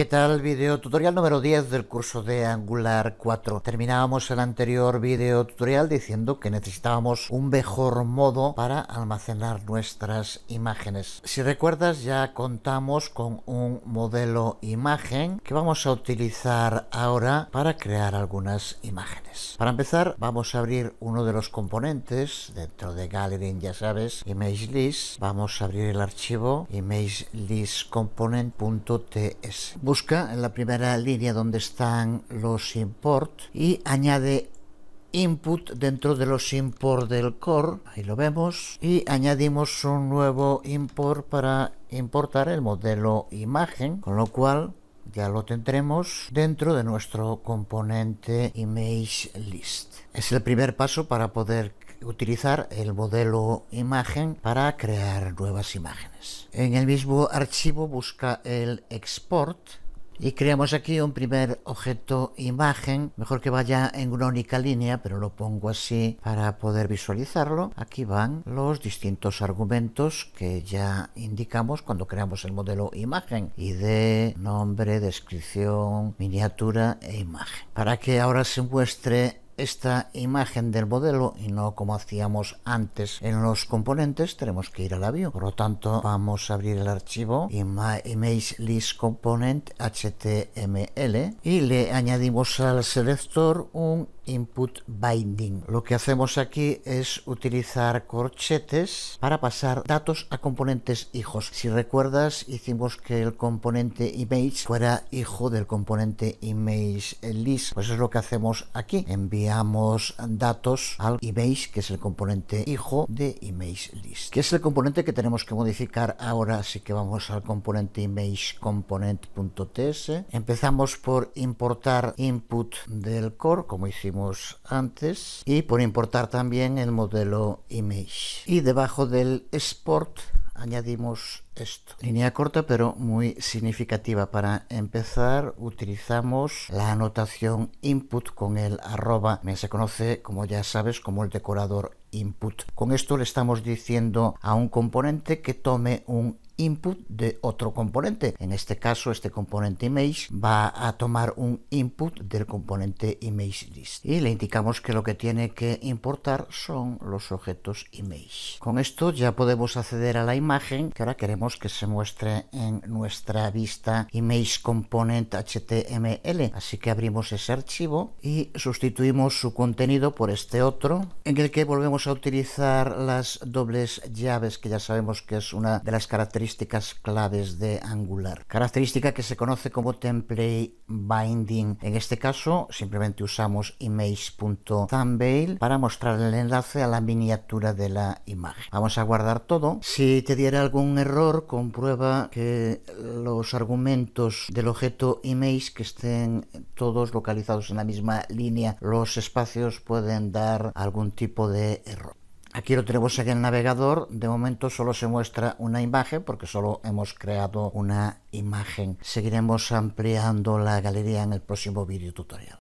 ¿Qué tal? Video tutorial número 10 del curso de Angular 4. Terminábamos el anterior video tutorial diciendo que necesitábamos un mejor modo para almacenar nuestras imágenes. Si recuerdas ya contamos con un modelo imagen que vamos a utilizar ahora para crear algunas imágenes. Para empezar vamos a abrir uno de los componentes dentro de Gallery, ya sabes, ImageList. Vamos a abrir el archivo imagelistComponent.ts busca en la primera línea donde están los import y añade input dentro de los import del core, ahí lo vemos, y añadimos un nuevo import para importar el modelo imagen, con lo cual ya lo tendremos dentro de nuestro componente image list. Es el primer paso para poder utilizar el modelo imagen para crear nuevas imágenes. En el mismo archivo busca el export y creamos aquí un primer objeto imagen, mejor que vaya en una única línea, pero lo pongo así para poder visualizarlo. Aquí van los distintos argumentos que ya indicamos cuando creamos el modelo imagen. ID, nombre, descripción, miniatura e imagen. Para que ahora se muestre esta imagen del modelo y no como hacíamos antes en los componentes, tenemos que ir al avión. Por lo tanto, vamos a abrir el archivo image list component html y le añadimos al selector un input binding. Lo que hacemos aquí es utilizar corchetes para pasar datos a componentes hijos. Si recuerdas, hicimos que el componente image fuera hijo del componente image list. Pues es lo que hacemos aquí. Envía damos datos al image, que es el componente hijo de image list, que es el componente que tenemos que modificar ahora, así que vamos al componente image component.ts. Empezamos por importar input del core, como hicimos antes, y por importar también el modelo image. Y debajo del export añadimos esto. Línea corta pero muy significativa. Para empezar utilizamos la anotación input con el arroba. Se conoce, como ya sabes, como el decorador input. Con esto le estamos diciendo a un componente que tome un input de otro componente. En este caso, este componente image va a tomar un input del componente image list y le indicamos que lo que tiene que importar son los objetos image. Con esto ya podemos acceder a la imagen que ahora queremos que se muestre en nuestra vista image component html. Así que abrimos ese archivo y sustituimos su contenido por este otro en el que volvemos a utilizar las dobles llaves que ya sabemos que es una de las características características claves de Angular. Característica que se conoce como template binding. En este caso simplemente usamos image.thumbnail para mostrar el enlace a la miniatura de la imagen. Vamos a guardar todo. Si te diera algún error, comprueba que los argumentos del objeto image que estén todos localizados en la misma línea, los espacios pueden dar algún tipo de error. Aquí lo tenemos en el navegador. De momento solo se muestra una imagen porque solo hemos creado una imagen. Seguiremos ampliando la galería en el próximo vídeo tutorial.